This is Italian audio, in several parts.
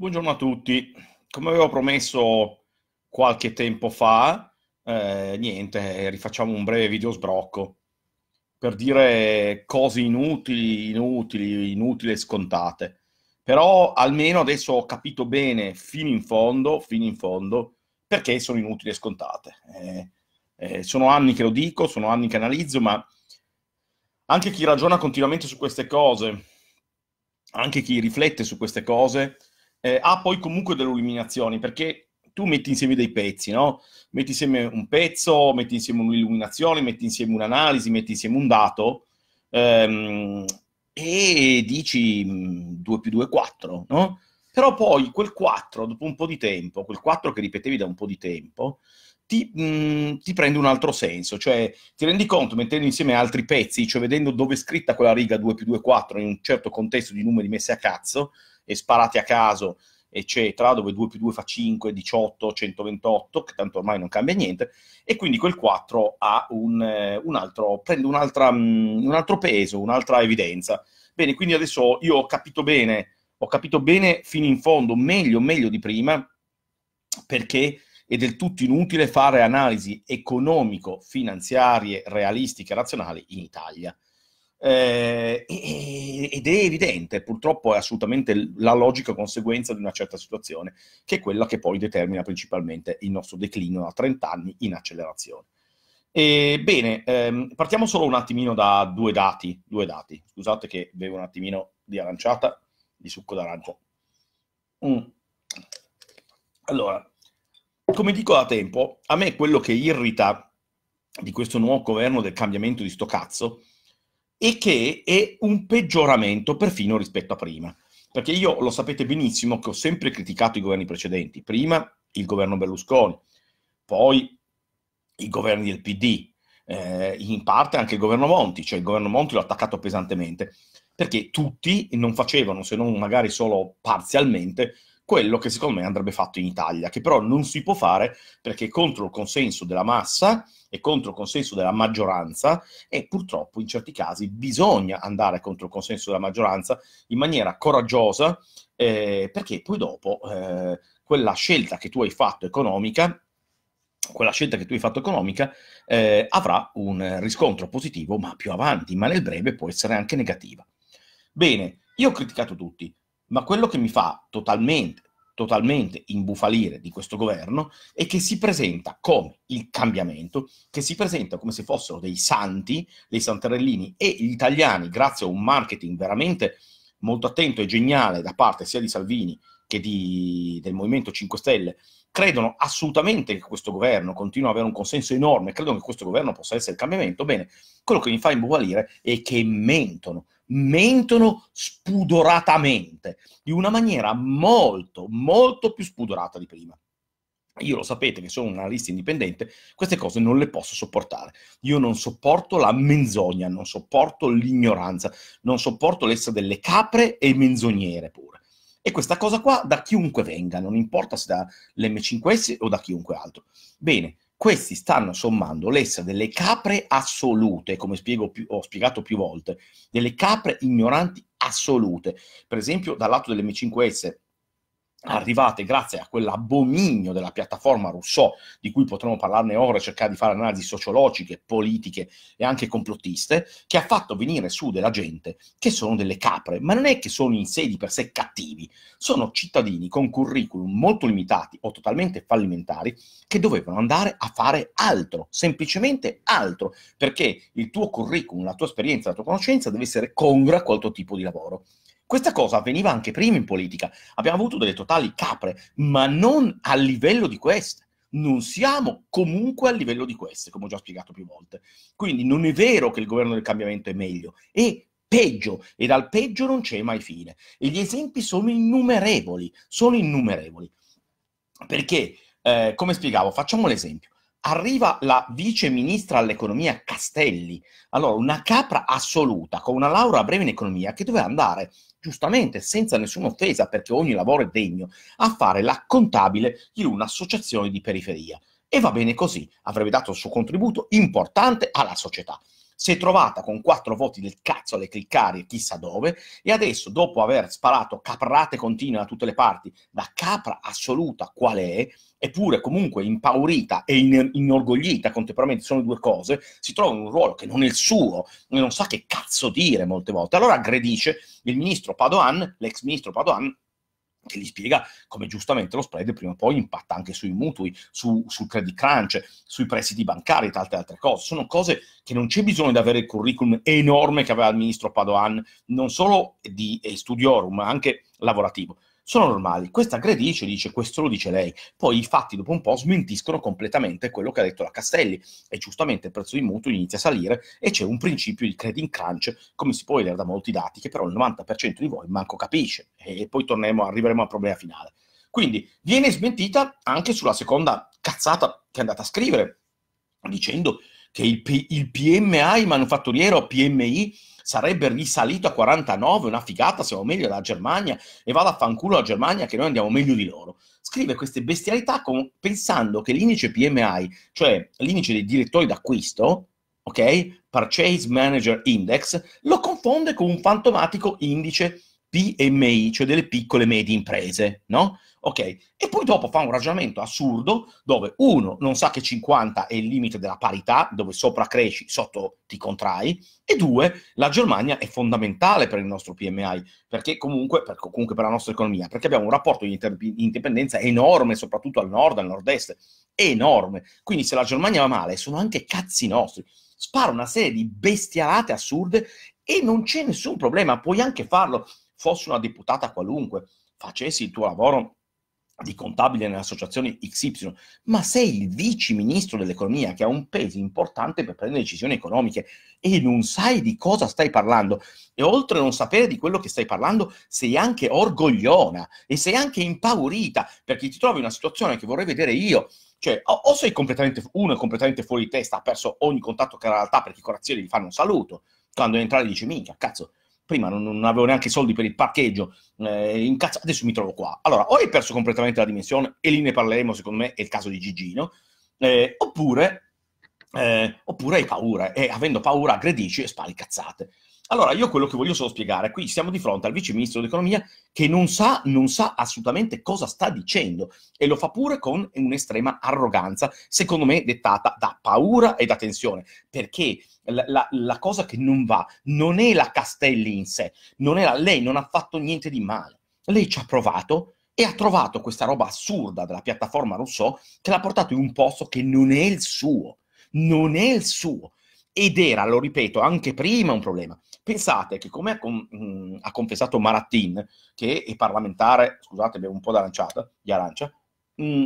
Buongiorno a tutti. Come avevo promesso qualche tempo fa, eh, niente, rifacciamo un breve video sbrocco per dire cose inutili, inutili, inutili e scontate. Però almeno adesso ho capito bene fino in fondo, fino in fondo, perché sono inutili e scontate. Eh, eh, sono anni che lo dico, sono anni che analizzo, ma anche chi ragiona continuamente su queste cose, anche chi riflette su queste cose, eh, ha poi comunque delle illuminazioni, perché tu metti insieme dei pezzi, no? Metti insieme un pezzo, metti insieme un'illuminazione, metti insieme un'analisi, metti insieme un dato ehm, e dici 2 mm, più 2 è 4, no? Però poi quel 4, dopo un po' di tempo, quel 4 che ripetevi da un po' di tempo, ti, mh, mm, ti, prende un altro senso, cioè ti rendi conto mettendo insieme altri pezzi, cioè vedendo dove è scritta quella riga 2 più 2 è 4 in un certo contesto di numeri messi a cazzo, e sparate a caso, eccetera, dove 2 più 2 fa 5, 18, 128, che tanto ormai non cambia niente, e quindi quel 4 ha un, eh, un altro, prende un, mm, un altro peso, un'altra evidenza. Bene, quindi adesso io ho capito bene, ho capito bene fino in fondo, meglio, meglio di prima, perché è del tutto inutile fare analisi economico-finanziarie realistiche e razionali in Italia. Eh, ed è evidente, purtroppo è assolutamente la logica conseguenza di una certa situazione, che è quella che poi determina principalmente il nostro declino da 30 anni in accelerazione. Ebbene, ehm, partiamo solo un attimino da due dati, due dati. Scusate che bevo un attimino di aranciata, di succo d'arancio. Mm. Allora, come dico da tempo, a me quello che irrita di questo nuovo governo del cambiamento di sto cazzo e che è un peggioramento perfino rispetto a prima. Perché io lo sapete benissimo che ho sempre criticato i governi precedenti, prima il governo Berlusconi, poi i governi del PD, eh, in parte anche il governo Monti, cioè il governo Monti l'ho attaccato pesantemente, perché tutti non facevano, se non magari solo parzialmente, quello che secondo me andrebbe fatto in Italia, che però non si può fare perché contro il consenso della massa e contro il consenso della maggioranza e purtroppo in certi casi bisogna andare contro il consenso della maggioranza in maniera coraggiosa eh, perché poi dopo eh, quella scelta che tu hai fatto economica quella scelta che tu hai fatto economica eh, avrà un riscontro positivo ma più avanti, ma nel breve può essere anche negativa. Bene, io ho criticato tutti. Ma quello che mi fa totalmente, totalmente imbufalire di questo governo è che si presenta come il cambiamento, che si presenta come se fossero dei santi, dei santarellini e gli italiani, grazie a un marketing veramente molto attento e geniale da parte sia di Salvini che di, del Movimento 5 Stelle, credono assolutamente che questo governo continua ad avere un consenso enorme, credono che questo governo possa essere il cambiamento, bene, quello che mi fa imbuvalire è che mentono, mentono spudoratamente, in una maniera molto, molto più spudorata di prima. Io lo sapete che sono un analista indipendente, queste cose non le posso sopportare. Io non sopporto la menzogna, non sopporto l'ignoranza, non sopporto l'essere delle capre e menzogniere pure. E questa cosa qua da chiunque venga, non importa se dall'M5S o da chiunque altro. Bene, questi stanno sommando l'essere delle capre assolute, come spiego più, ho spiegato più volte, delle capre ignoranti assolute. Per esempio, dal lato dell'M5S arrivate grazie a quell'abominio della piattaforma Rousseau, di cui potremmo parlarne ora e cercare di fare analisi sociologiche, politiche e anche complottiste, che ha fatto venire su della gente che sono delle capre, ma non è che sono in sé di per sé cattivi, sono cittadini con curriculum molto limitati o totalmente fallimentari che dovevano andare a fare altro, semplicemente altro, perché il tuo curriculum, la tua esperienza, la tua conoscenza deve essere congrua col tuo tipo di lavoro. Questa cosa avveniva anche prima in politica. Abbiamo avuto delle totali capre, ma non a livello di queste. Non siamo comunque a livello di queste, come ho già spiegato più volte. Quindi non è vero che il governo del cambiamento è meglio, è peggio e dal peggio non c'è mai fine. E gli esempi sono innumerevoli, sono innumerevoli. Perché, eh, come spiegavo, facciamo l'esempio arriva la vice ministra all'economia Castelli, allora una capra assoluta con una laurea breve in economia che doveva andare giustamente, senza nessuna offesa, perché ogni lavoro è degno, a fare la contabile di un'associazione di periferia. E va bene così, avrebbe dato il suo contributo importante alla società si è trovata con quattro voti del cazzo alle cliccare chissà dove e adesso, dopo aver sparato caprate continue da tutte le parti, da capra assoluta qual è, eppure comunque impaurita e in- inorgoglita contemporaneamente sono due cose, si trova in un ruolo che non è il suo, non sa che cazzo dire molte volte. Allora aggredisce il ministro Padoan, l'ex ministro Padoan, che gli spiega come giustamente lo spread prima o poi impatta anche sui mutui, su, sul credit crunch, sui prestiti bancari e tante altre cose. Sono cose che non c'è bisogno di avere il curriculum enorme che aveva il ministro Padoan, non solo di eh, studiorum, ma anche lavorativo sono normali. Questa aggredisce, dice questo lo dice lei. Poi i fatti dopo un po' smentiscono completamente quello che ha detto la Castelli e giustamente il prezzo di mutui inizia a salire e c'è un principio di credit crunch, come si può vedere da molti dati, che però il 90% di voi manco capisce e poi torneremo, arriveremo al problema finale. Quindi viene smentita anche sulla seconda cazzata che è andata a scrivere, dicendo che il, P- il PMI manufatturiero, PMI, sarebbe risalito a 49, una figata, siamo meglio della Germania e vada a fanculo la Germania che noi andiamo meglio di loro. Scrive queste bestialità con, pensando che l'indice PMI, cioè l'indice dei direttori d'acquisto, ok? Purchase Manager Index, lo confonde con un fantomatico indice PMI, cioè delle piccole e medie imprese, no? ok? E poi dopo fa un ragionamento assurdo dove uno non sa che 50 è il limite della parità, dove sopra cresci, sotto ti contrai, e due, la Germania è fondamentale per il nostro PMI, perché comunque per, comunque per la nostra economia, perché abbiamo un rapporto di inter- indipendenza enorme, soprattutto al nord, al nord-est, enorme. Quindi se la Germania va male, sono anche cazzi nostri. Spara una serie di bestialate assurde e non c'è nessun problema, puoi anche farlo. Fossi una deputata qualunque, facessi il tuo lavoro di contabile nell'associazione XY, ma sei il vice ministro dell'economia che ha un peso importante per prendere decisioni economiche e non sai di cosa stai parlando. E oltre a non sapere di quello che stai parlando, sei anche orgogliona e sei anche impaurita perché ti trovi in una situazione che vorrei vedere io. Cioè, o, sei completamente, uno è completamente fuori di testa, ha perso ogni contatto con la realtà perché i corazzieri gli fanno un saluto, quando entrare dice, minchia, cazzo, prima non, non avevo neanche i soldi per il parcheggio, eh, incazzato, adesso mi trovo qua. Allora, o hai perso completamente la dimensione, e lì ne parleremo, secondo me è il caso di Gigino, eh, oppure, eh, oppure hai paura, e avendo paura aggredisci e spari cazzate. Allora, io quello che voglio solo spiegare, qui siamo di fronte al vice ministro dell'economia che non sa, non sa assolutamente cosa sta dicendo e lo fa pure con un'estrema arroganza, secondo me dettata da paura e da tensione, perché la, la, cosa che non va non è la Castelli in sé, non la, lei non ha fatto niente di male. Lei ci ha provato e ha trovato questa roba assurda della piattaforma Rousseau che l'ha portato in un posto che non è il suo, non è il suo. Ed era, lo ripeto, anche prima un problema. Pensate che come ha, con, mm, ha confessato Marattin, che è parlamentare, scusate, bevo un po' d'aranciata, di arancia, mh, mm,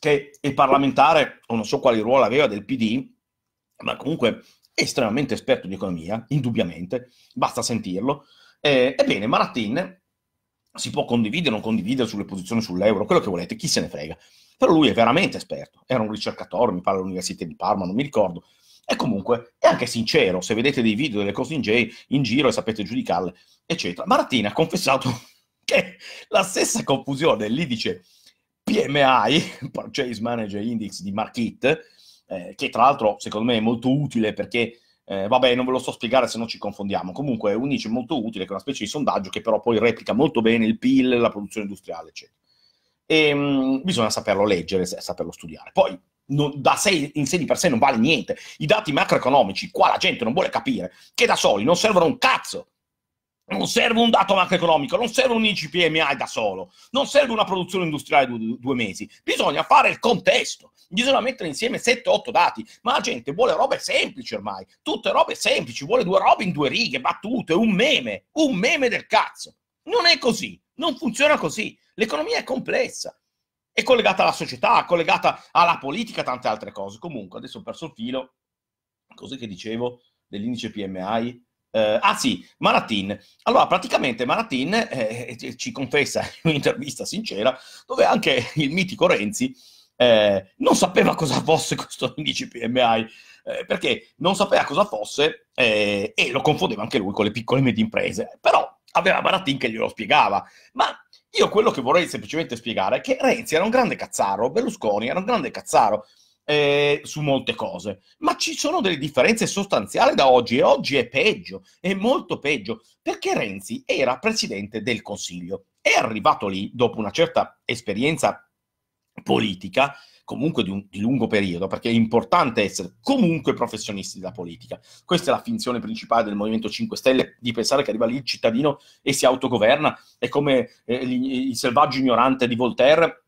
che è parlamentare, o non so quale ruolo aveva del PD, ma comunque è estremamente esperto di economia, indubbiamente, basta sentirlo. Eh, ebbene, Maratin si può condividere o non condividere sulle posizioni sull'euro, quello che volete, chi se ne frega. Però lui è veramente esperto, era un ricercatore, mi pare all'Università di Parma, non mi ricordo. E comunque è anche sincero, se vedete dei video delle cose in, gi- in giro e sapete giudicarle, eccetera. Maratin ha confessato che la stessa confusione, l'indice PMI, Purchase Manager Index di Market, eh, che tra l'altro secondo me è molto utile perché, eh, vabbè, non ve lo so spiegare se no ci confondiamo, comunque è un indice molto utile che è una specie di sondaggio che però poi replica molto bene il PIL, la produzione industriale, eccetera. E, ehm, mh, bisogna saperlo leggere, saperlo studiare. Poi non, da sé in sé di per sé non vale niente. I dati macroeconomici, qua la gente non vuole capire, che da soli non servono un cazzo non serve un dato macroeconomico, non serve un ICPMI da solo, non serve una produzione industriale di due mesi, bisogna fare il contesto, bisogna mettere insieme 7-8 dati, ma la gente vuole robe semplici ormai, tutte robe semplici, vuole due robe in due righe, battute, un meme, un meme del cazzo. Non è così, non funziona così, l'economia è complessa, è collegata alla società, è collegata alla politica, tante altre cose. Comunque, adesso ho perso il filo, cose che dicevo dell'indice PMI eh, ah sì, Maratin. Allora, praticamente Maratin eh, eh, ci confessa in un'intervista sincera dove anche il mitico Renzi eh, non sapeva cosa fosse questo indice PMI, eh, perché non sapeva cosa fosse eh, e lo confondeva anche lui con le piccole e medie imprese. Però aveva Maratin che glielo spiegava. Ma io quello che vorrei semplicemente spiegare è che Renzi era un grande cazzaro, Berlusconi era un grande cazzaro eh, su molte cose, ma ci sono delle differenze sostanziali da oggi e oggi è peggio, è molto peggio, perché Renzi era presidente del Consiglio. È arrivato lì, dopo una certa esperienza politica, comunque di, un, di, lungo periodo, perché è importante essere comunque professionisti della politica. Questa è la finzione principale del Movimento 5 Stelle, di pensare che arriva lì il cittadino e si autogoverna, è come eh, il selvaggio ignorante di Voltaire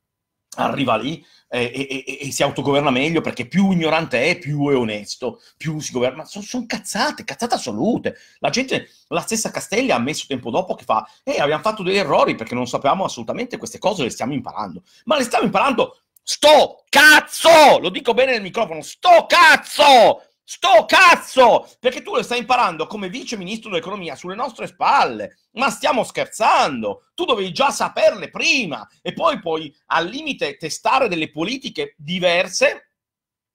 arriva lì eh, e, e, e, si autogoverna meglio perché più ignorante è, più è onesto, più si governa. Sono, sono cazzate, cazzate assolute. La gente, la stessa Castelli ha ammesso tempo dopo che fa, eh, abbiamo fatto degli errori perché non sapevamo assolutamente queste cose, le stiamo imparando. Ma le stiamo imparando, sto cazzo! Lo dico bene nel microfono, sto cazzo! Sto cazzo! Perché tu lo stai imparando come vice ministro dell'economia sulle nostre spalle. Ma stiamo scherzando! Tu dovevi già saperle prima e poi puoi al limite testare delle politiche diverse,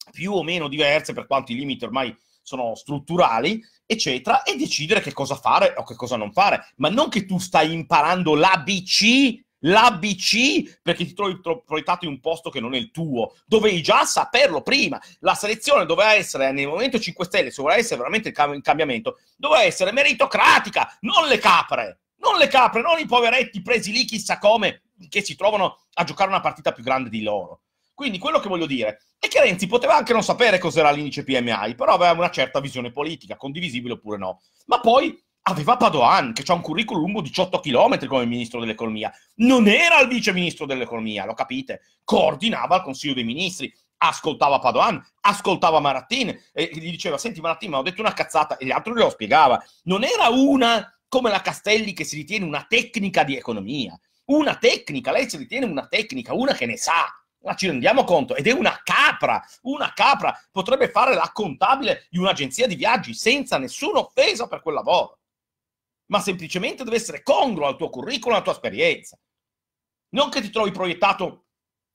più o meno diverse per quanto i limiti ormai sono strutturali, eccetera, e decidere che cosa fare o che cosa non fare. Ma non che tu stai imparando l'ABC l'ABC perché ti trovi proiettato in un posto che non è il tuo. Dovevi già saperlo prima. La selezione doveva essere, nel Movimento 5 Stelle, se voleva essere veramente il cambiamento, doveva essere meritocratica, non le capre. Non le capre, non i poveretti presi lì chissà come, che si trovano a giocare una partita più grande di loro. Quindi quello che voglio dire è che Renzi poteva anche non sapere cos'era l'indice PMI, però aveva una certa visione politica, condivisibile oppure no. Ma poi aveva Padoan, che ha un curriculum lungo 18 km come ministro dell'economia. Non era il vice ministro dell'economia, lo capite? Coordinava il Consiglio dei Ministri, ascoltava Padoan, ascoltava Marattin, e gli diceva, senti Marattin, ma ho detto una cazzata, e l'altro glielo spiegava. Non era una come la Castelli che si ritiene una tecnica di economia. Una tecnica, lei si ritiene una tecnica, una che ne sa. Ma ci rendiamo conto, ed è una capra, una capra potrebbe fare la contabile di un'agenzia di viaggi senza nessuna offesa per quel lavoro ma semplicemente deve essere congruo al tuo curriculum, alla tua esperienza. Non che ti trovi proiettato,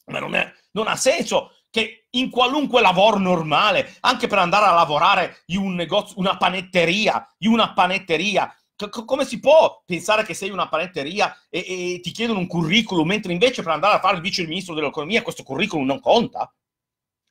ma non, è, non ha senso che in qualunque lavoro normale, anche per andare a lavorare in un negozio, una panetteria, in una panetteria, c- come si può pensare che sei una panetteria e, e ti chiedono un curriculum, mentre invece per andare a fare il vice ministro dell'economia questo curriculum non conta?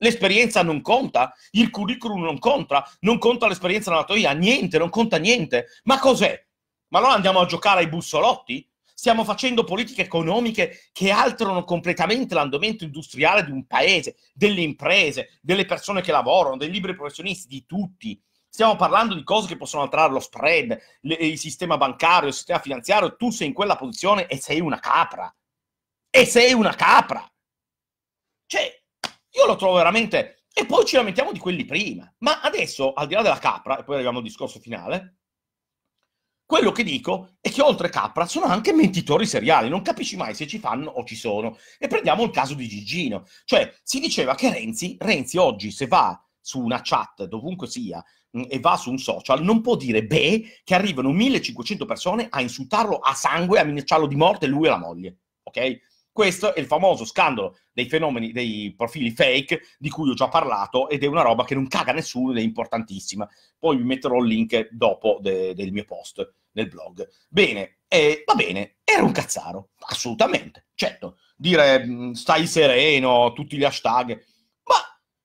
L'esperienza non conta, il curriculum non conta, non conta l'esperienza nella teoria, niente, non conta niente. Ma cos'è? Ma allora andiamo a giocare ai bussolotti? Stiamo facendo politiche economiche che alterano completamente l'andamento industriale di un paese, delle imprese, delle persone che lavorano, dei liberi professionisti, di tutti. Stiamo parlando di cose che possono alterare lo spread, le, il sistema bancario, il sistema finanziario. Tu sei in quella posizione e sei una capra. E sei una capra. Cioè, io lo trovo veramente... E poi ci lamentiamo di quelli prima. Ma adesso, al di là della capra, e poi arriviamo al discorso finale, quello che dico è che oltre Capra sono anche mentitori seriali, non capisci mai se ci fanno o ci sono. E prendiamo il caso di Gigino. Cioè, si diceva che Renzi, Renzi oggi se va su una chat, dovunque sia, mm, e va su un social, non può dire beh che arrivano 1500 persone a insultarlo a sangue, a minacciarlo di morte lui e la moglie. Ok? Questo è il famoso scandalo dei fenomeni, dei profili fake di cui ho già parlato ed è una roba che non caga nessuno ed è importantissima. Poi vi metterò il link dopo de- del mio post nel blog. Bene, eh, va bene, era un cazzaro, assolutamente, certo. Dire mm, stai sereno, tutti gli hashtag, ma,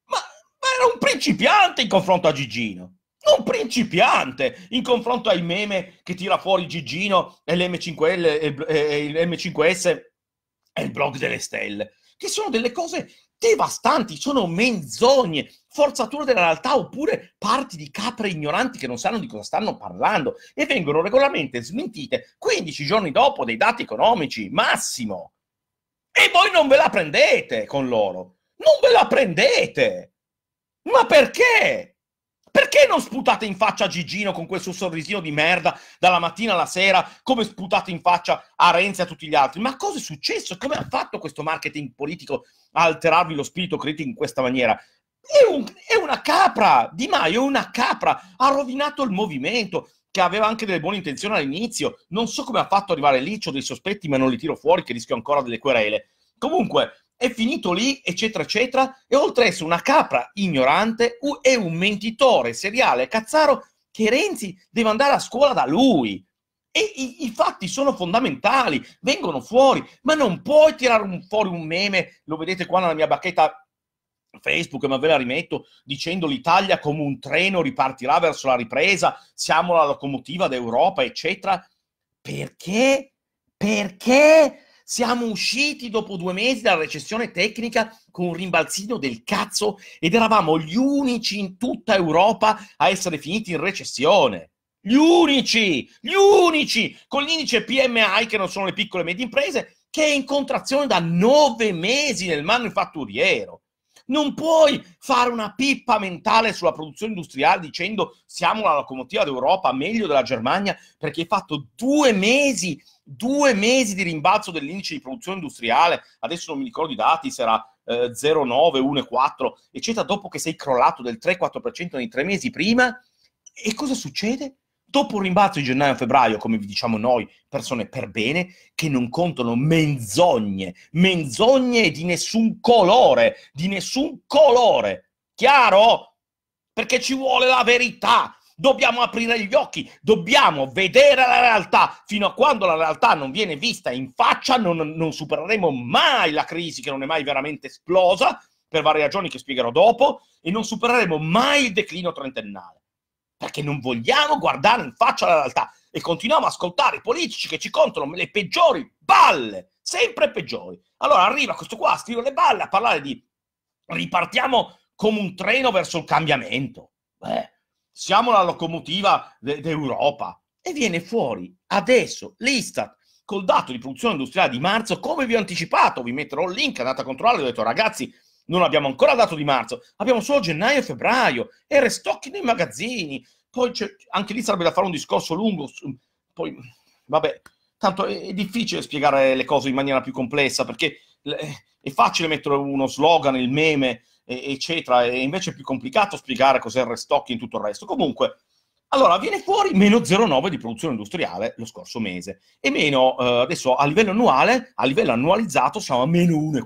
ma, ma era un principiante in confronto a Gigino. Un principiante in confronto ai meme che tira fuori Gigino e l'M5L e il M5S e il blog delle stelle, che sono delle cose devastanti, sono menzogne, forzature della realtà oppure parti di capre ignoranti che non sanno di cosa stanno parlando e vengono regolarmente smentite 15 giorni dopo dei dati economici, massimo. E voi non ve la prendete con loro, non ve la prendete. Ma perché? Perché non sputate in faccia a Gigino con quel suo sorrisino di merda dalla mattina alla sera, come sputate in faccia a Renzi e a tutti gli altri? Ma cosa è successo? Come ha fatto questo marketing politico a alterarvi lo spirito critico in questa maniera? È, un, è una capra, Di Maio è una capra, ha rovinato il movimento, che aveva anche delle buone intenzioni all'inizio. Non so come ha fatto arrivare lì, ho dei sospetti, ma non li tiro fuori, che rischio ancora delle querele. Comunque, è finito lì, eccetera, eccetera, e oltre a essere una capra ignorante è un mentitore seriale cazzaro che Renzi deve andare a scuola da lui. E i, i fatti sono fondamentali, vengono fuori, ma non puoi tirare un, fuori un meme, lo vedete qua nella mia bacchetta Facebook, ma ve la rimetto, dicendo l'Italia come un treno ripartirà verso la ripresa, siamo la locomotiva d'Europa, eccetera. Perché? Perché siamo usciti dopo due mesi dalla recessione tecnica con un rimbalzino del cazzo ed eravamo gli unici in tutta Europa a essere finiti in recessione. Gli unici, gli unici, con l'indice PMI, che non sono le piccole e medie imprese, che è in contrazione da nove mesi nel manifatturiero. Non puoi fare una pippa mentale sulla produzione industriale dicendo siamo la locomotiva d'Europa, meglio della Germania, perché hai fatto due mesi, due mesi di rimbalzo dell'indice di produzione industriale, adesso non mi ricordo i dati, sarà era eh, 0,9, 1,4, eccetera, dopo che sei crollato del 3-4% nei tre mesi prima. E cosa succede? dopo un rimbalzo di gennaio-febbraio, come vi diciamo noi, persone per bene, che non contano menzogne, menzogne di nessun colore, di nessun colore, chiaro? Perché ci vuole la verità, dobbiamo aprire gli occhi, dobbiamo vedere la realtà. Fino a quando la realtà non viene vista in faccia, non, non, supereremo mai la crisi che non è mai veramente esplosa, per varie ragioni che spiegherò dopo, e non supereremo mai il declino trentennale perché non vogliamo guardare in faccia la realtà e continuiamo a ascoltare i politici che ci contano le peggiori balle, sempre peggiori. Allora arriva questo qua a scrivere le balle, a parlare di ripartiamo come un treno verso il cambiamento. Beh, siamo la locomotiva de- d'Europa. E viene fuori adesso l'Istat col dato di produzione industriale di marzo, come vi ho anticipato, vi metterò il link, andate a controllare, ho detto ragazzi, non abbiamo ancora dato di marzo, abbiamo solo gennaio e febbraio, e restocchi nei magazzini, poi anche lì sarebbe da fare un discorso lungo, poi vabbè, tanto è, è difficile spiegare le cose in maniera più complessa, perché eh, è facile mettere uno slogan, il meme, eccetera, e invece è più complicato spiegare cos'è il restocchi e tutto il resto. Comunque, allora, viene fuori meno 0,9 di produzione industriale lo scorso mese e meno, eh, adesso a livello annuale, a livello annualizzato siamo a meno 1,4.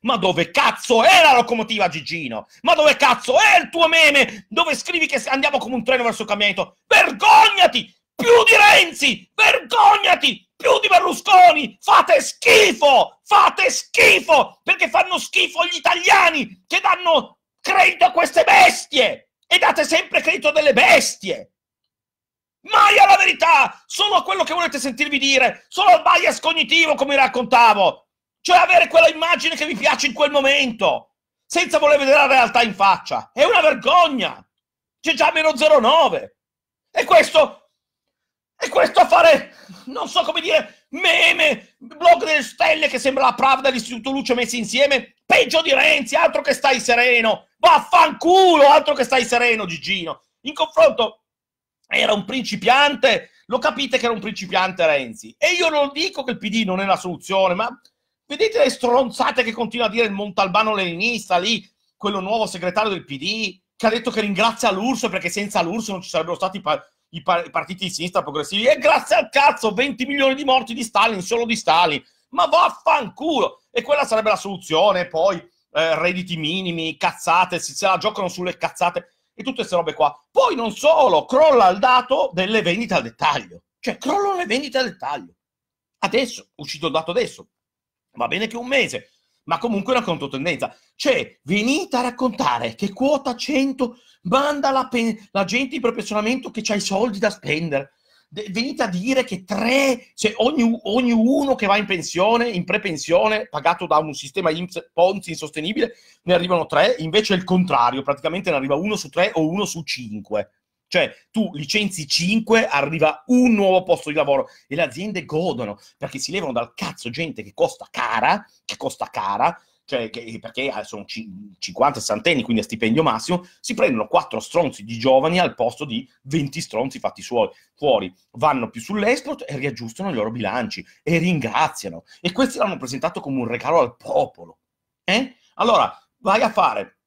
Ma dove cazzo è la locomotiva Gigino? Ma dove cazzo è il tuo meme? Dove scrivi che andiamo come un treno verso il cambiamento? Vergognati! Più di Renzi! Vergognati! Più di Berlusconi! Fate schifo! Fate schifo! Perché fanno schifo gli italiani che danno credito a queste bestie! E date sempre credito a delle bestie! Mai alla verità! Solo a quello che volete sentirvi dire, solo al bias cognitivo, come raccontavo. Cioè avere quella immagine che vi piace in quel momento, senza voler vedere la realtà in faccia. È una vergogna! C'è già meno 0,9. E questo... E questo a fare, non so come dire, meme, blog delle stelle che sembra la Pravda e l'Istituto Luce messi insieme, peggio di Renzi, altro che stai sereno, vaffanculo, altro che stai sereno Gigino. In confronto era un principiante, lo capite che era un principiante Renzi. E io non dico che il PD non è la soluzione, ma vedete le stronzate che continua a dire il Montalbano leninista lì, quello nuovo segretario del PD, che ha detto che ringrazia l'URSS perché senza l'URSS non ci sarebbero stati i, pa- i, pa- i partiti di sinistra progressivi. E grazie al cazzo, 20 milioni di morti di Stalin, solo di Stalin. Ma vaffanculo! E quella sarebbe la soluzione, poi eh, redditi minimi, cazzate, se la giocano sulle cazzate e tutte queste robe qua. Poi non solo, crolla il dato delle vendite al dettaglio, cioè crollano le vendite al dettaglio. Adesso, uscito il dato adesso, va bene che un mese, ma comunque una controtendenza. Cioè, venite a raccontare che quota 100 manda la, la gente in professionamento che ha i soldi da spendere venite a dire che tre, cioè ogni, ogni uno che va in pensione, in prepensione, pagato da un sistema IMSS, Ponzi insostenibile, ne arrivano tre, invece è il contrario, praticamente ne arriva uno su tre o uno su cinque. Cioè, tu licenzi 5, arriva un nuovo posto di lavoro e le aziende godono perché si levano dal cazzo gente che costa cara, che costa cara, cioè che, eh, perché eh, sono 50-60 anni, quindi a stipendio massimo, si prendono 4 stronzi di giovani al posto di 20 stronzi fatti suoi, fuori. Vanno più sull'export e riaggiustano i loro bilanci e ringraziano. E questi l'hanno presentato come un regalo al popolo. Eh? Allora, vai a fare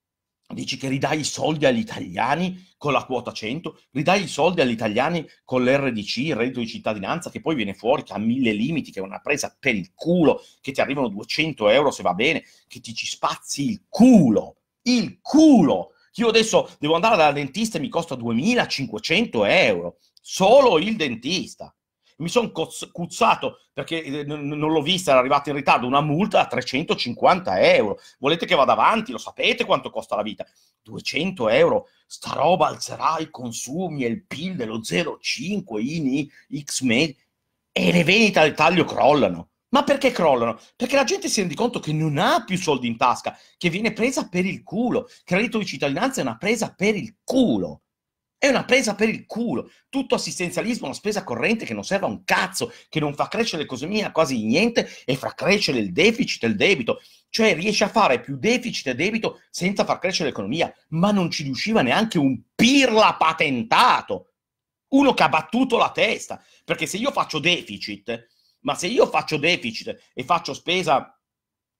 Dici che ridai i soldi agli italiani con la quota 100, ridai i soldi agli italiani con l'RDC, il reddito di cittadinanza, che poi viene fuori, che ha mille limiti, che è una presa per il culo, che ti arrivano 200 euro se va bene, che ti ci spazzi il culo, il culo. Io adesso devo andare dal dentista e mi costa 2500 euro, solo il dentista mi sono cuzzato perché eh, non l'ho vista, era arrivata in ritardo, una multa a 350 euro. Volete che vada avanti? Lo sapete quanto costa la vita? 200 euro. Sta roba alzerà i consumi e il PIL dello 0,5 in X mesi e le vendite al taglio crollano. Ma perché crollano? Perché la gente si rende conto che non ha più soldi in tasca, che viene presa per il culo. Credito di cittadinanza è una presa per il culo. È una presa per il culo. Tutto assistenzialismo, una spesa corrente che non serve a un cazzo, che non fa crescere l'economia quasi niente e fa crescere il deficit e il debito. Cioè riesce a fare più deficit e debito senza far crescere l'economia, ma non ci riusciva neanche un pirla patentato. Uno che ha battuto la testa. Perché se io faccio deficit, ma se io faccio deficit e faccio spesa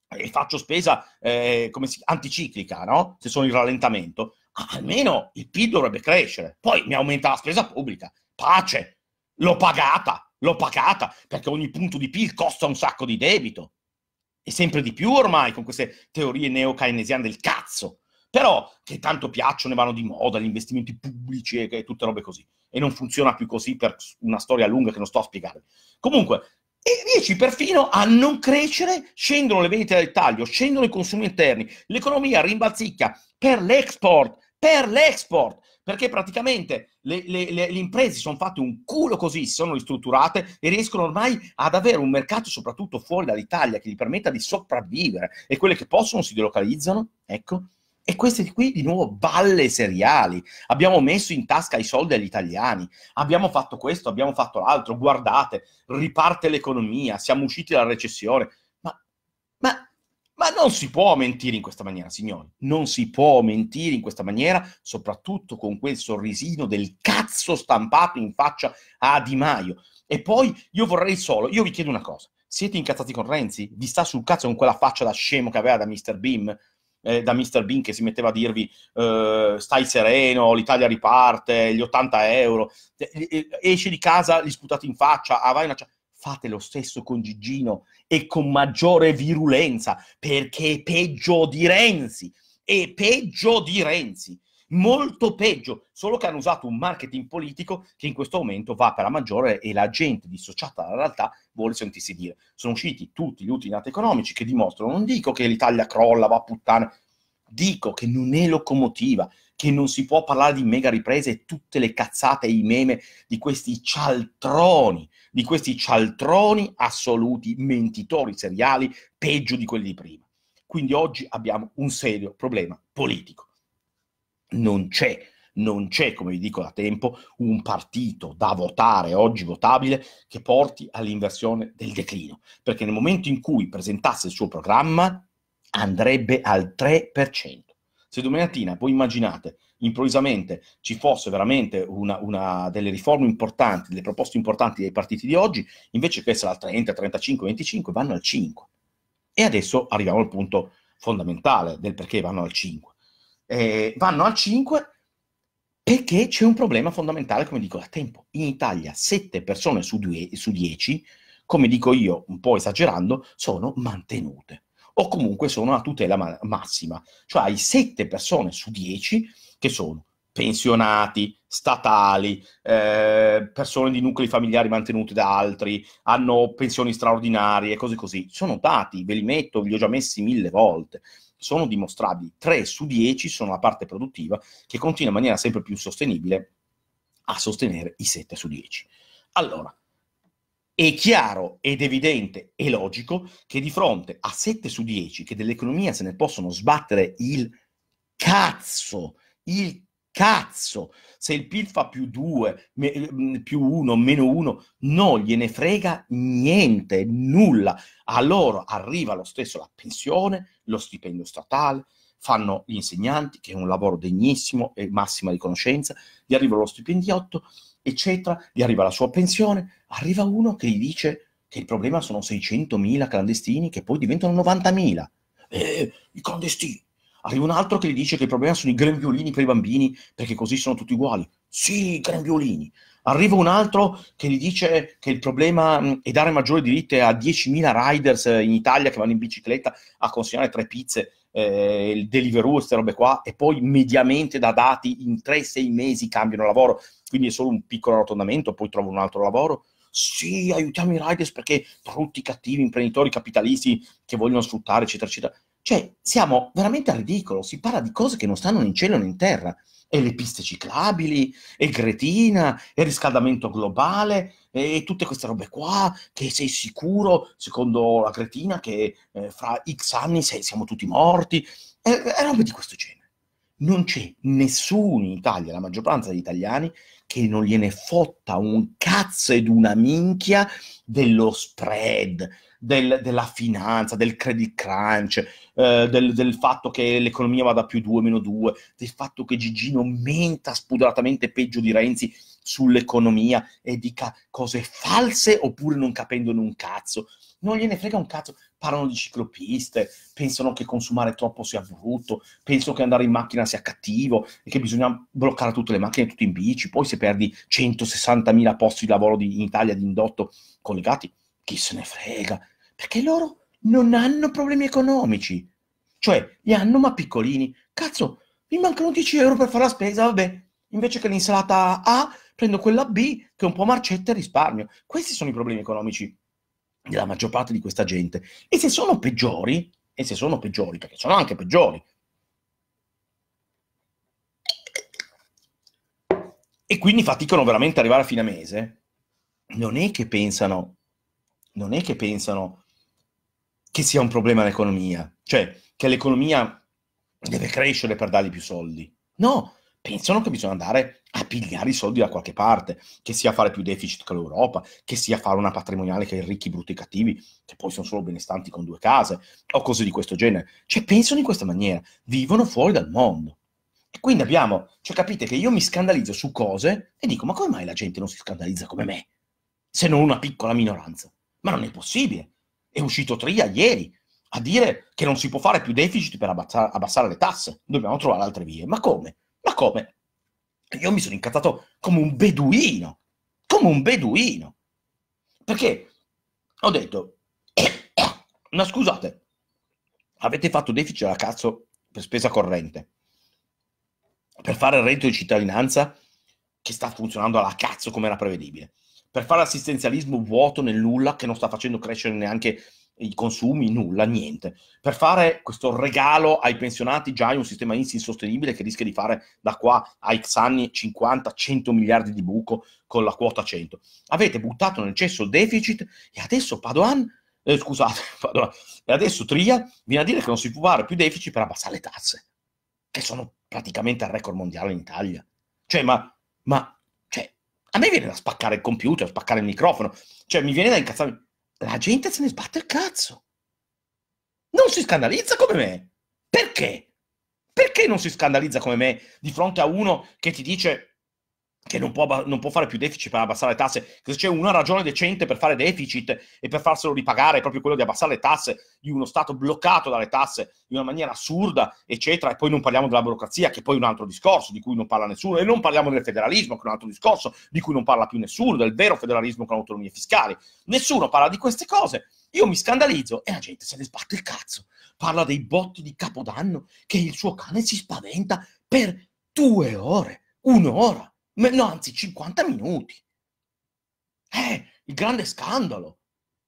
e faccio spesa eh, si, anticiclica, no? se sono in rallentamento, Ah, almeno il PIL dovrebbe crescere. Poi mi aumenta la spesa pubblica, pace, l'ho pagata, l'ho pagata, perché ogni punto di PIL costa un sacco di debito. E sempre di più ormai con queste teorie neo-keynesiane del cazzo. Però che tanto piacciono e vanno di moda gli investimenti pubblici e, e tutte robe così. E non funziona più così per una storia lunga che non sto a spiegare. Comunque, e riesci perfino a non crescere, scendono le vendite del taglio, scendono i consumi interni, l'economia rimbalzicchia per l'export, per l'export, perché praticamente le, le, le, le, imprese sono fatte un culo così, sono ristrutturate e riescono ormai ad avere un mercato soprattutto fuori dall'Italia che gli permetta di sopravvivere e quelle che possono si delocalizzano, ecco. E queste qui di nuovo balle seriali. Abbiamo messo in tasca i soldi agli italiani, abbiamo fatto questo, abbiamo fatto l'altro, guardate, riparte l'economia, siamo usciti dalla recessione. Ma, ma ma non si può mentire in questa maniera, signori. Non si può mentire in questa maniera, soprattutto con quel sorrisino del cazzo stampato in faccia a Di Maio. E poi io vorrei solo, io vi chiedo una cosa. Siete incazzati con Renzi? Vi sta sul cazzo con quella faccia da scemo che aveva da Mr. Beam? Eh, da Mr. Bean che si metteva a dirvi eh, stai sereno, l'Italia riparte, gli 80 euro, eh, eh, eh, esci di casa, gli sputati in faccia, ah, vai una fate lo stesso con Gigino e con maggiore virulenza, perché è peggio di Renzi, è peggio di Renzi, molto peggio, solo che hanno usato un marketing politico che in questo momento va per la maggiore e la gente dissociata dalla realtà vuole sentirsi dire. Sono usciti tutti gli ultimi dati economici che dimostrano, non dico che l'Italia crolla, va a puttana, dico che non è locomotiva, che non si può parlare di mega riprese e tutte le cazzate e i meme di questi cialtroni di questi cialtroni assoluti, mentitori seriali, peggio di quelli di prima. Quindi oggi abbiamo un serio problema politico. Non c'è non c'è, come vi dico da tempo, un partito da votare oggi votabile che porti all'inversione del declino, perché nel momento in cui presentasse il suo programma andrebbe al 3%. Se domattina voi immaginate improvvisamente ci fosse veramente una, una delle riforme importanti, delle proposte importanti dei partiti di oggi, invece che essere al 30, 35, 25, vanno al 5. E adesso arriviamo al punto fondamentale del perché vanno al 5. Eh, vanno al 5 perché c'è un problema fondamentale, come dico da tempo. In Italia 7 persone su, due, su 10, come dico io, un po' esagerando, sono mantenute o comunque sono a tutela ma- massima. Cioè hai 7 persone su 10 che sono pensionati, statali, eh, persone di nuclei familiari mantenuti da altri, hanno pensioni straordinarie, cose così. Sono dati, ve li metto, vi li ho già messi mille volte. Sono dimostrabili. 3 su 10 sono la parte produttiva che continua in maniera sempre più sostenibile a sostenere i 7 su 10. Allora, è chiaro ed evidente e logico che di fronte a 7 su 10 che dell'economia se ne possono sbattere il cazzo il cazzo se il PIL fa più 2, più 1, meno 1, non gliene frega niente, nulla. A loro arriva lo stesso la pensione, lo stipendio statale, fanno gli insegnanti, che è un lavoro degnissimo e massima riconoscenza, gli arriva lo stipendiotto, eccetera, gli arriva la sua pensione, arriva uno che gli dice che il problema sono 600.000 clandestini che poi diventano 90.000. Eh, I clandestini, Arriva un altro che gli dice che il problema sono i grembiolini per i bambini, perché così sono tutti uguali. Sì, grembiolini. Arriva un altro che gli dice che il problema mm, è dare maggiori diritti a 10.000 riders eh, in Italia che vanno in bicicletta a consegnare tre pizze, eh, il Deliveroo, queste robe qua, e poi mediamente da dati in 3-6 mesi cambiano lavoro, quindi è solo un piccolo arrotondamento, poi trovano un altro lavoro. Sì, aiutiamo i riders perché brutti, cattivi imprenditori capitalisti che vogliono sfruttare, eccetera, eccetera. Cioè, siamo veramente al ridicolo, si parla di cose che non stanno né in cielo né in terra. E le piste ciclabili, e Gretina, e il riscaldamento globale, e tutte queste robe qua, che sei sicuro, secondo la Gretina, che eh, fra X anni sei, siamo tutti morti, e, e robe di questo genere. Non c'è nessuno in Italia, la maggioranza degli italiani, che non gliene fotta un cazzo ed una minchia dello spread, del, della finanza, del credit crunch, eh, del, del, fatto che l'economia vada più 2 meno 2, del fatto che Gigino menta spudoratamente peggio di Renzi sull'economia e dica cose false oppure non capendone un cazzo. Non gliene frega un cazzo, parlano di ciclopiste, pensano che consumare troppo sia brutto, pensano che andare in macchina sia cattivo e che bisogna bloccare tutte le macchine, tutti in bici, poi se perdi 160.000 posti di lavoro di, in Italia di indotto collegati, chi se ne frega, perché loro non hanno problemi economici. Cioè, li hanno ma piccolini. Cazzo, mi mancano 10 euro per fare la spesa, vabbè. Invece che l'insalata A, prendo quella B, che è un po' marcetta e risparmio. Questi sono i problemi economici della maggior parte di questa gente. E se sono peggiori, e se sono peggiori, perché sono anche peggiori, e quindi faticano veramente ad arrivare a fine mese, non è che pensano, non è che pensano, che sia un problema l'economia, cioè che l'economia deve crescere per dargli più soldi. No, pensano che bisogna andare a pigliare i soldi da qualche parte, che sia fare più deficit che l'Europa, che sia fare una patrimoniale che i ricchi, brutti e cattivi, che poi sono solo benestanti con due case, o cose di questo genere. Cioè pensano in questa maniera, vivono fuori dal mondo. E quindi abbiamo, cioè capite che io mi scandalizzo su cose e dico, ma come mai la gente non si scandalizza come me? Se non una piccola minoranza. Ma non è possibile è uscito Tria ieri a dire che non si può fare più deficit per abbassa- abbassare le tasse, dobbiamo trovare altre vie. Ma come? Ma come? Io mi sono incazzato come un beduino, come un beduino. Perché ho detto, ma scusate, avete fatto deficit alla cazzo per spesa corrente, per fare il reddito di cittadinanza che sta funzionando alla cazzo come era prevedibile per fare assistenzialismo vuoto nel nulla che non sta facendo crescere neanche i consumi, nulla, niente. Per fare questo regalo ai pensionati già in un sistema INSI insostenibile che rischia di fare da qua a X anni 50-100 miliardi di buco con la quota 100. Avete buttato nel cesso il deficit e adesso Padoan, eh, scusate, Padoan, e adesso Tria viene a dire che non si può fare più deficit per abbassare le tasse, che sono praticamente al record mondiale in Italia. Cioè, ma, ma a me viene da spaccare il computer, spaccare il microfono, cioè mi viene da incazzare. La gente se ne sbatte il cazzo. Non si scandalizza come me. Perché? Perché non si scandalizza come me di fronte a uno che ti dice che non può, non può, fare più deficit per abbassare le tasse, se c'è una ragione decente per fare deficit e per farselo ripagare è proprio quello di abbassare le tasse, di uno Stato bloccato dalle tasse in una maniera assurda, eccetera, e poi non parliamo della burocrazia, che è poi è un altro discorso di cui non parla nessuno, e non parliamo del federalismo, che è un altro discorso di cui non parla più nessuno, del vero federalismo con autonomie fiscali. Nessuno parla di queste cose, io mi scandalizzo e la gente se ne sbatte il cazzo. Parla dei botti di Capodanno che il suo cane si spaventa per due ore, un'ora no anzi 50 minuti. Eh, il grande scandalo.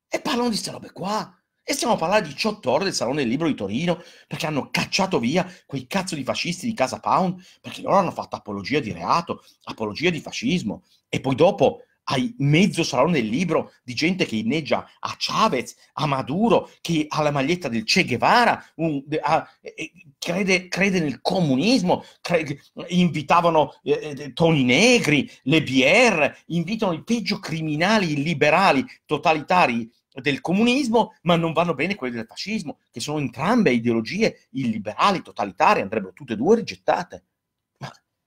E parlano di queste robe qua. E stiamo a parlare 18 ore del Salone del Libro di Torino perché hanno cacciato via quei cazzo di fascisti di Casa Pound perché loro hanno fatto apologia di reato, apologia di fascismo. E poi dopo hai mezzo salone del libro di gente che inneggia a Chavez, a Maduro, che ha la maglietta del Che Guevara, un, a, eh, crede, crede, nel comunismo, crede, invitavano eh, eh, Toni Negri, Le BR, invitano i peggio criminali liberali totalitari del comunismo, ma non vanno bene quelli del fascismo, che sono entrambe ideologie illiberali, totalitarie, andrebbero tutte e due rigettate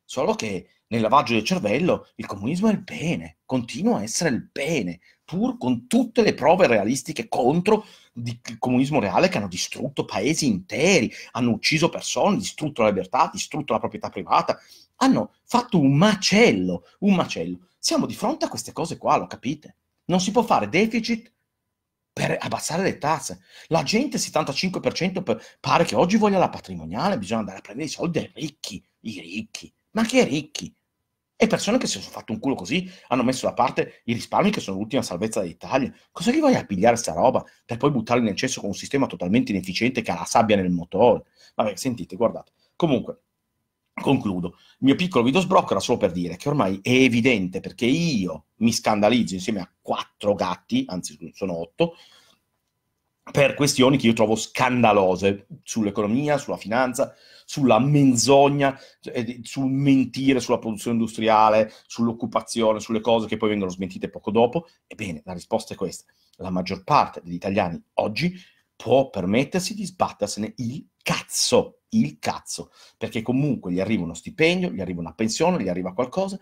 solo che nel lavaggio del cervello il comunismo è il bene, continua a essere il bene, pur con tutte le prove realistiche contro il comunismo reale che hanno distrutto paesi interi, hanno ucciso persone, distrutto la libertà, distrutto la proprietà privata, hanno fatto un macello, un macello. Siamo di fronte a queste cose qua, lo capite? Non si può fare deficit per abbassare le tasse. La gente, 75% pare che oggi voglia la patrimoniale, bisogna andare a prendere i soldi ai ricchi, i ricchi ma anche ricchi. E persone che si sono fatte un culo così hanno messo da parte i risparmi che sono l'ultima salvezza dell'Italia. Cosa gli vai a pigliare sta roba per poi buttarli nel cesso con un sistema totalmente inefficiente che ha la sabbia nel motore? Vabbè, sentite, guardate. Comunque, concludo. Il mio piccolo video sbrocco era solo per dire che ormai è evidente perché io mi scandalizzo insieme a quattro gatti, anzi sono otto, per questioni che io trovo scandalose sull'economia, sulla finanza, sulla menzogna, eh, sul mentire sulla produzione industriale, sull'occupazione, sulle cose che poi vengono smentite poco dopo. Ebbene, la risposta è questa. La maggior parte degli italiani oggi può permettersi di sbattersene il cazzo, il cazzo, perché comunque gli arriva uno stipendio, gli arriva una pensione, gli arriva qualcosa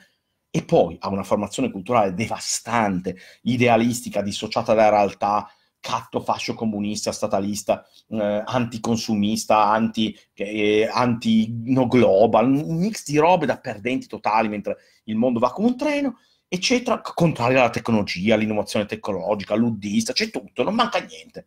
e poi ha una formazione culturale devastante, idealistica, dissociata dalla realtà, catto fascio comunista, statalista, eh, anticonsumista, anti, eh, anti no global, un mix di robe da perdenti totali mentre il mondo va come un treno, eccetera, contrario alla tecnologia, all'innovazione tecnologica, all'uddista, c'è tutto, non manca niente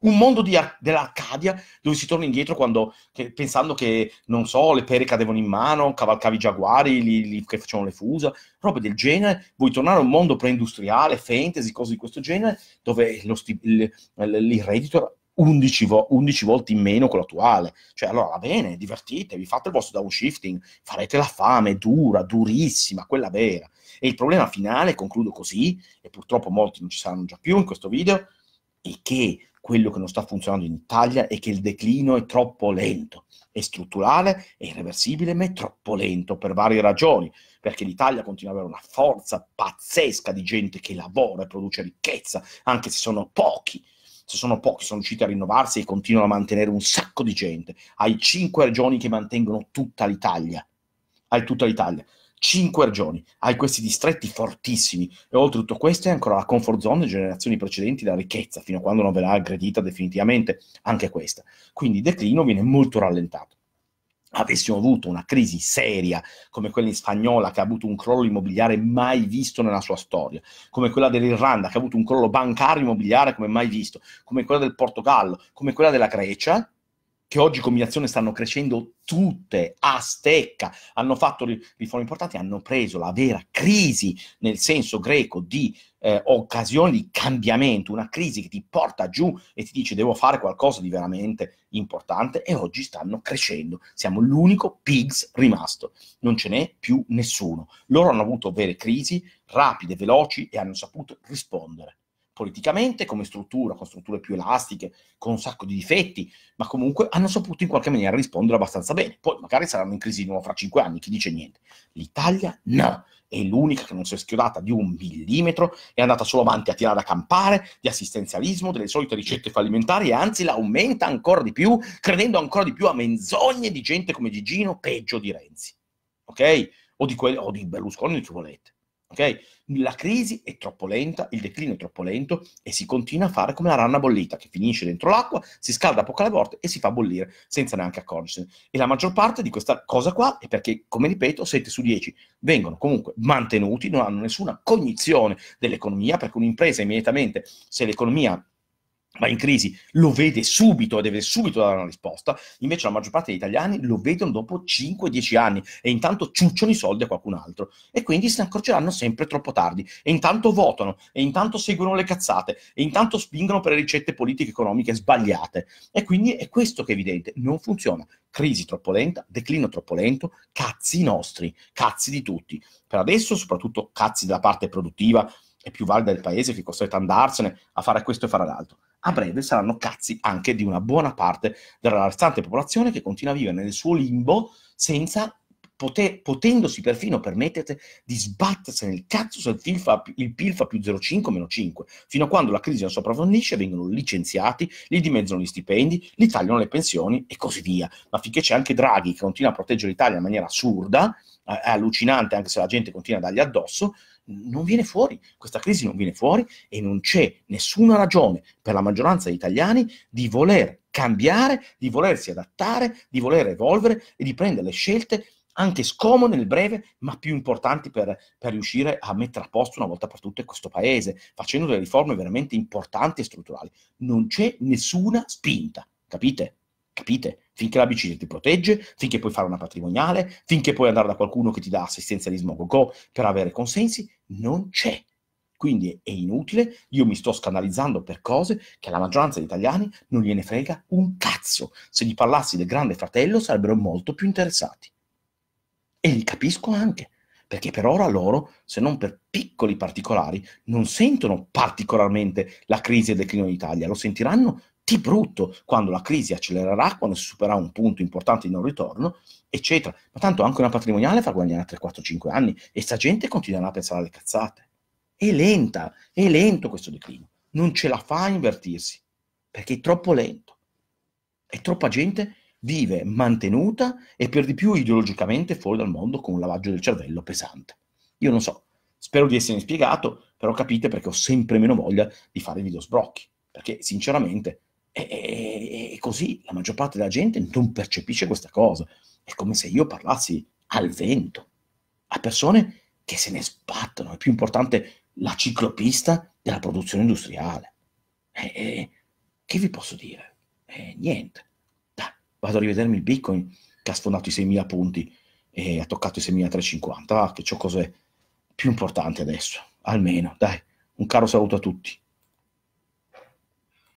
un mondo Ar- dell'Arcadia dove si torna indietro quando, che, pensando che, non so, le pere cadevano in mano, cavalcavi i giaguari, li, li, che facevano le fusa, robe del genere. Vuoi tornare a un mondo pre-industriale, fantasy, cose di questo genere, dove sti- l- l- il reddito era 11, vo- 11, volte in meno quello attuale. Cioè, allora va bene, divertitevi, fate il vostro downshifting, farete la fame dura, durissima, quella vera. E il problema finale, concludo così, e purtroppo molti non ci saranno già più in questo video, è che quello che non sta funzionando in Italia è che il declino è troppo lento, è strutturale, è irreversibile, ma è troppo lento per varie ragioni, perché l'Italia continua ad avere una forza pazzesca di gente che lavora e produce ricchezza, anche se sono pochi. Se sono pochi, sono riusciti a rinnovarsi e continuano a mantenere un sacco di gente. Hai cinque regioni che mantengono tutta l'Italia. Hai tutta l'Italia. 5 regioni, hai questi distretti fortissimi e oltretutto tutto questo è ancora la comfort zone delle generazioni precedenti, la ricchezza, fino a quando non verrà aggredita definitivamente anche questa. Quindi il declino viene molto rallentato. Avessimo avuto una crisi seria come quella in spagnola che ha avuto un crollo immobiliare mai visto nella sua storia, come quella dell'Irlanda che ha avuto un crollo bancario immobiliare come mai visto, come quella del Portogallo, come quella della Grecia, che oggi combinazione stanno crescendo tutte a stecca, hanno fatto riforme importanti, hanno preso la vera crisi nel senso greco di eh, occasione di cambiamento, una crisi che ti porta giù e ti dice devo fare qualcosa di veramente importante e oggi stanno crescendo. Siamo l'unico pigs rimasto, non ce n'è più nessuno. Loro hanno avuto vere crisi rapide, veloci e hanno saputo rispondere politicamente, come struttura, con strutture più elastiche, con un sacco di difetti, ma comunque hanno saputo in qualche maniera rispondere abbastanza bene. Poi magari saranno in crisi di nuovo fra cinque anni, chi dice niente. L'Italia no, è l'unica che non si è schiodata di un millimetro, è andata solo avanti a tirare a campare di assistenzialismo, delle solite ricette fallimentari e anzi l'aumenta ancora di più, credendo ancora di più a menzogne di gente come Gigino, peggio di Renzi, ok? O di, quelli, o di Berlusconi, di chi volete. Ok? La crisi è troppo lenta, il declino è troppo lento e si continua a fare come la rana bollita che finisce dentro l'acqua, si scalda poco alla volta e si fa bollire senza neanche accorgersene. E la maggior parte di questa cosa qua è perché, come ripeto, 7 su 10 vengono comunque mantenuti, non hanno nessuna cognizione dell'economia, perché un'impresa immediatamente, se l'economia va in crisi, lo vede subito e deve subito dare una risposta, invece la maggior parte degli italiani lo vedono dopo 5-10 anni e intanto ciucciano i soldi a qualcun altro e quindi si accorgeranno sempre troppo tardi e intanto votano e intanto seguono le cazzate e intanto spingono per le ricette politiche economiche sbagliate e quindi è questo che è evidente, non funziona, crisi troppo lenta, declino troppo lento, cazzi nostri, cazzi di tutti, per adesso soprattutto cazzi della parte produttiva e più valida del paese che è costretto ad andarsene a fare questo e fare l'altro a breve saranno cazzi anche di una buona parte della restante popolazione che continua a vivere nel suo limbo senza poter, potendosi perfino permettere di sbattersi nel cazzo se il PIL fa, il PIL fa più 0,5 meno 5, fino a quando la crisi non sopravvennisce, vengono licenziati, li dimezzano gli stipendi, li tagliano le pensioni e così via. Ma finché c'è anche Draghi che continua a proteggere l'Italia in maniera assurda, è allucinante anche se la gente continua a dargli addosso, non viene fuori, questa crisi non viene fuori e non c'è nessuna ragione per la maggioranza degli italiani di voler cambiare, di volersi adattare, di voler evolvere e di prendere le scelte anche scomode nel breve, ma più importanti per, per, riuscire a mettere a posto una volta per tutte questo paese, facendo delle riforme veramente importanti e strutturali. Non c'è nessuna spinta, capite? Capite? Finché la BCE ti protegge, finché puoi fare una patrimoniale, finché puoi andare da qualcuno che ti dà assistenzialismo go-go per avere consensi, non c'è. Quindi è inutile, io mi sto scandalizzando per cose che alla maggioranza degli italiani non gliene frega un cazzo. Se gli parlassi del grande fratello sarebbero molto più interessati. E li capisco anche, perché per ora loro, se non per piccoli particolari, non sentono particolarmente la crisi e il declino d'Italia, lo sentiranno di brutto quando la crisi accelererà, quando si supererà un punto importante di non ritorno, eccetera. Ma tanto anche una patrimoniale fa guadagnare 3, 4, 5 anni e sta gente continuerà a pensare alle cazzate. È lenta, è lento questo declino. Non ce la fa a invertirsi perché è troppo lento e troppa gente vive mantenuta e per di più ideologicamente fuori dal mondo con un lavaggio del cervello pesante. Io non so, spero di essermi spiegato, però capite perché ho sempre meno voglia di fare video sbrocchi, perché sinceramente e, e, così la maggior parte della gente non percepisce questa cosa. È come se io parlassi al vento, a persone che se ne sbattono. È più importante la ciclopista della produzione industriale. E, e, che vi posso dire? niente. Dai, vado a rivedermi il Bitcoin che ha sfondato i 6.000 punti e ha toccato i 6.350. Ah, che ciò cos'è più importante adesso. Almeno, dai, un caro saluto a tutti.